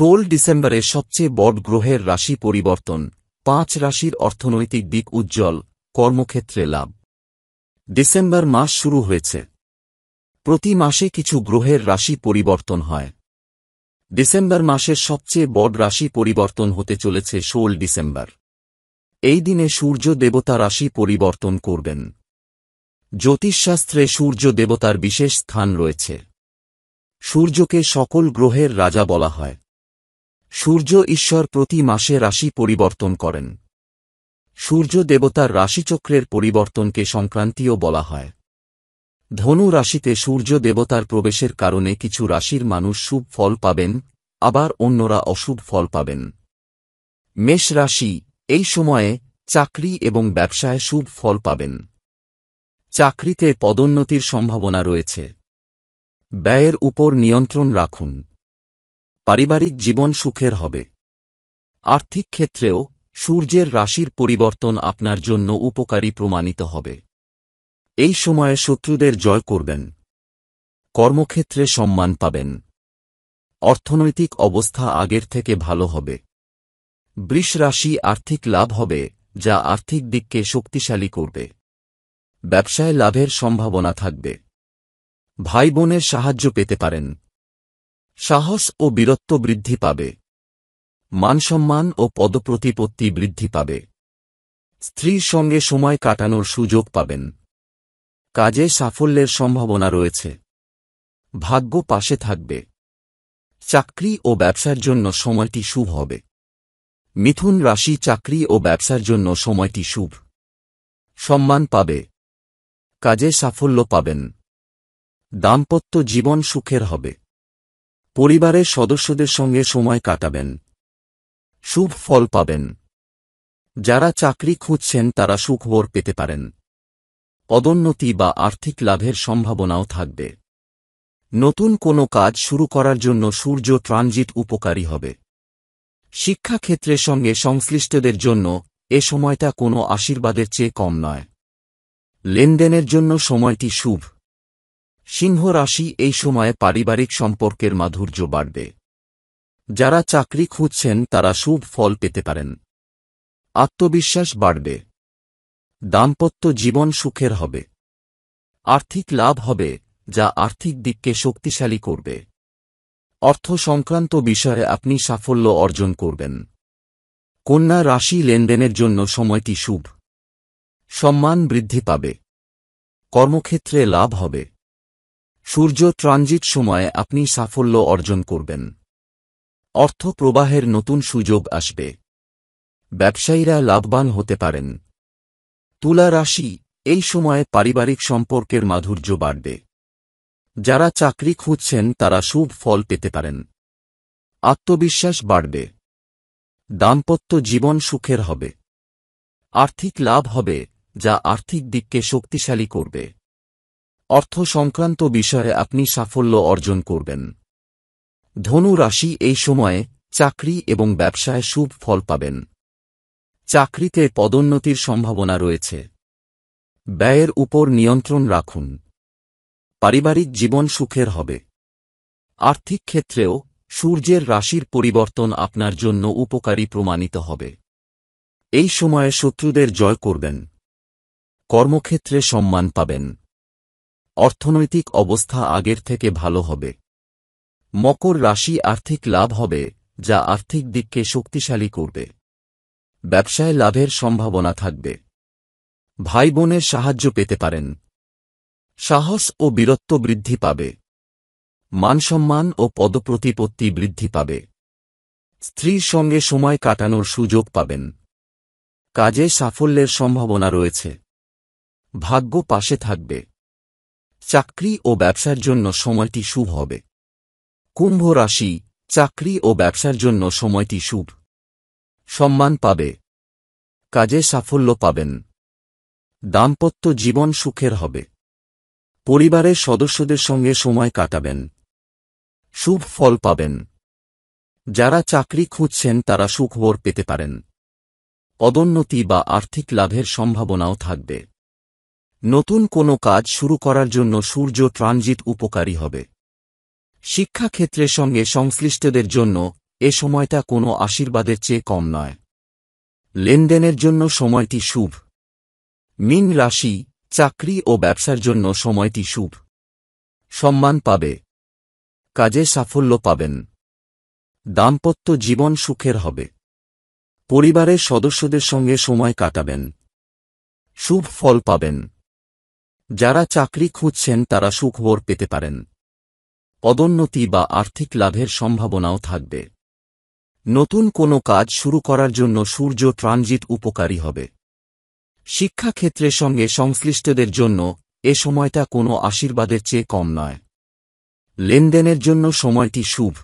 ষোল ডিসেম্বরে সবচেয়ে বড় গ্রহের রাশি পরিবর্তন পাঁচ রাশির অর্থনৈতিক দিক উজ্জ্বল কর্মক্ষেত্রে লাভ ডিসেম্বর মাস শুরু হয়েছে প্রতি মাসে কিছু গ্রহের রাশি পরিবর্তন হয় ডিসেম্বর মাসের সবচেয়ে বড় রাশি পরিবর্তন হতে চলেছে ষোল ডিসেম্বর এই দিনে সূর্য দেবতা রাশি পরিবর্তন করবেন জ্যোতিষশাস্ত্রে সূর্য দেবতার বিশেষ স্থান রয়েছে সূর্যকে সকল গ্রহের রাজা বলা হয় সূর্য ঈশ্বর প্রতি মাসে রাশি পরিবর্তন করেন সূর্য দেবতার রাশিচক্রের পরিবর্তনকে সংক্রান্তিও বলা হয় ধনু রাশিতে সূর্য দেবতার প্রবেশের কারণে কিছু রাশির মানুষ শুভ ফল পাবেন আবার অন্যরা অশুভ ফল পাবেন মেষ রাশি এই সময়ে চাকরি এবং ব্যবসায় শুভ ফল পাবেন চাকরিতে পদোন্নতির সম্ভাবনা রয়েছে ব্যয়ের উপর নিয়ন্ত্রণ রাখুন পারিবারিক জীবন সুখের হবে আর্থিক ক্ষেত্রেও সূর্যের রাশির পরিবর্তন আপনার জন্য উপকারী প্রমাণিত হবে এই সময়ে শত্রুদের জয় করবেন কর্মক্ষেত্রে সম্মান পাবেন অর্থনৈতিক অবস্থা আগের থেকে ভালো হবে বৃষ রাশি আর্থিক লাভ হবে যা আর্থিক দিককে শক্তিশালী করবে ব্যবসায় লাভের সম্ভাবনা থাকবে ভাই বোনের সাহায্য পেতে পারেন সাহস ও বীরত্ব বৃদ্ধি পাবে মানসম্মান ও পদপ্রতিপত্তি বৃদ্ধি পাবে স্ত্রীর সঙ্গে সময় কাটানোর সুযোগ পাবেন কাজে সাফল্যের সম্ভাবনা রয়েছে ভাগ্য পাশে থাকবে চাকরি ও ব্যবসার জন্য সময়টি শুভ হবে মিথুন রাশি চাকরি ও ব্যবসার জন্য সময়টি শুভ সম্মান পাবে কাজে সাফল্য পাবেন দাম্পত্য জীবন সুখের হবে পরিবারের সদস্যদের সঙ্গে সময় কাটাবেন শুভ ফল পাবেন যারা চাকরি খুঁজছেন তারা সুখবর পেতে পারেন পদোন্নতি বা আর্থিক লাভের সম্ভাবনাও থাকবে নতুন কোনো কাজ শুরু করার জন্য সূর্য ট্রানজিট উপকারী হবে শিক্ষাক্ষেত্রের সঙ্গে সংশ্লিষ্টদের জন্য এ সময়টা কোনো আশীর্বাদের চেয়ে কম নয় লেনদেনের জন্য সময়টি শুভ সিংহ রাশি এই সময়ে পারিবারিক সম্পর্কের মাধুর্য বাড়বে যারা চাকরি খুঁজছেন তারা শুভ ফল পেতে পারেন আত্মবিশ্বাস বাড়বে দাম্পত্য জীবন সুখের হবে আর্থিক লাভ হবে যা আর্থিক দিককে শক্তিশালী করবে অর্থ সংক্রান্ত বিষয়ে আপনি সাফল্য অর্জন করবেন কন্যা রাশি লেনদেনের জন্য সময়টি শুভ সম্মান বৃদ্ধি পাবে কর্মক্ষেত্রে লাভ হবে সূর্য ট্রানজিট সময়ে আপনি সাফল্য অর্জন করবেন অর্থ প্রবাহের নতুন সুযোগ আসবে ব্যবসায়ীরা লাভবান হতে পারেন তুলা রাশি এই সময়ে পারিবারিক সম্পর্কের মাধুর্য বাড়বে যারা চাকরি খুঁজছেন তারা শুভ ফল পেতে পারেন আত্মবিশ্বাস বাড়বে দাম্পত্য জীবন সুখের হবে আর্থিক লাভ হবে যা আর্থিক দিককে শক্তিশালী করবে অর্থ সংক্রান্ত বিষয়ে আপনি সাফল্য অর্জন করবেন ধনু রাশি এই সময়ে চাকরি এবং ব্যবসায় শুভ ফল পাবেন চাকরিতে পদোন্নতির সম্ভাবনা রয়েছে ব্যয়ের উপর নিয়ন্ত্রণ রাখুন পারিবারিক জীবন সুখের হবে আর্থিক ক্ষেত্রেও সূর্যের রাশির পরিবর্তন আপনার জন্য উপকারী প্রমাণিত হবে এই সময়ে শত্রুদের জয় করবেন কর্মক্ষেত্রে সম্মান পাবেন অর্থনৈতিক অবস্থা আগের থেকে ভালো হবে মকর রাশি আর্থিক লাভ হবে যা আর্থিক দিককে শক্তিশালী করবে ব্যবসায় লাভের সম্ভাবনা থাকবে ভাই বোনের সাহায্য পেতে পারেন সাহস ও বীরত্ব বৃদ্ধি পাবে মানসম্মান ও পদপ্রতিপত্তি বৃদ্ধি পাবে স্ত্রীর সঙ্গে সময় কাটানোর সুযোগ পাবেন কাজে সাফল্যের সম্ভাবনা রয়েছে ভাগ্য পাশে থাকবে চাকরি ও ব্যবসার জন্য সময়টি শুভ হবে কুম্ভ রাশি চাকরি ও ব্যবসার জন্য সময়টি শুভ সম্মান পাবে কাজে সাফল্য পাবেন দাম্পত্য জীবন সুখের হবে পরিবারের সদস্যদের সঙ্গে সময় কাটাবেন শুভ ফল পাবেন যারা চাকরি খুঁজছেন তারা সুখবর পেতে পারেন পদোন্নতি বা আর্থিক লাভের সম্ভাবনাও থাকবে নতুন কোনো কাজ শুরু করার জন্য সূর্য ট্রানজিট উপকারী হবে শিক্ষাক্ষেত্রের সঙ্গে সংশ্লিষ্টদের জন্য এ সময়টা কোনো আশীর্বাদের চেয়ে কম নয় লেনদেনের জন্য সময়টি শুভ মিন রাশি চাকরি ও ব্যবসার জন্য সময়টি শুভ সম্মান পাবে কাজে সাফল্য পাবেন দাম্পত্য জীবন সুখের হবে পরিবারের সদস্যদের সঙ্গে সময় কাটাবেন শুভ ফল পাবেন যারা চাকরি খুঁজছেন তারা সুখবর পেতে পারেন পদোন্নতি বা আর্থিক লাভের সম্ভাবনাও থাকবে নতুন কোনো কাজ শুরু করার জন্য সূর্য ট্রানজিট উপকারী হবে শিক্ষাক্ষেত্রের সঙ্গে সংশ্লিষ্টদের জন্য এ সময়টা কোনো আশীর্বাদের চেয়ে কম নয় লেনদেনের জন্য সময়টি শুভ